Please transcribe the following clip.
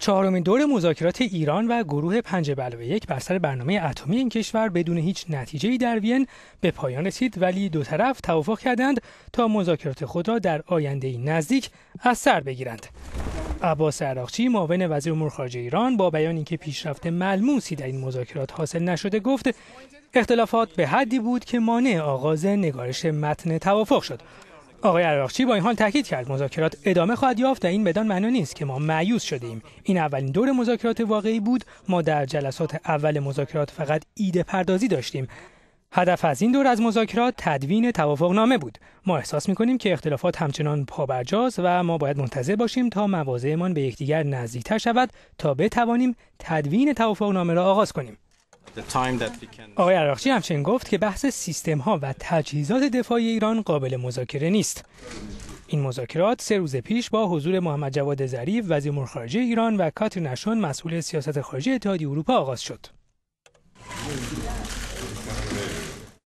چهارمین دور مذاکرات ایران و گروه پنج بلوه یک بر سر برنامه اتمی این کشور بدون هیچ نتیجه در وین به پایان رسید ولی دو طرف توافق کردند تا مذاکرات خود را در آینده نزدیک از سر بگیرند. عباس عراقچی معاون وزیر امور خارجه ایران با بیان اینکه پیشرفت ملموسی در این مذاکرات حاصل نشده گفت اختلافات به حدی بود که مانع آغاز نگارش متن توافق شد آقای عراقچی با این حال تاکید کرد مذاکرات ادامه خواهد یافت و این بدان معنی نیست که ما مایوس شده ایم این اولین دور مذاکرات واقعی بود ما در جلسات اول مذاکرات فقط ایده پردازی داشتیم هدف از این دور از مذاکرات تدوین نامه بود ما احساس می کنیم که اختلافات همچنان پابرجاست و ما باید منتظر باشیم تا مواضعمان به یکدیگر نزدیکتر شود تا بتوانیم تدوین نامه را آغاز کنیم آقای عراقچی همچنین گفت که بحث سیستم ها و تجهیزات دفاعی ایران قابل مذاکره نیست. این مذاکرات سه روز پیش با حضور محمد جواد ظریف وزیر امور خارجه ایران و کاتر نشون مسئول سیاست خارجه اتحادیه اروپا آغاز شد.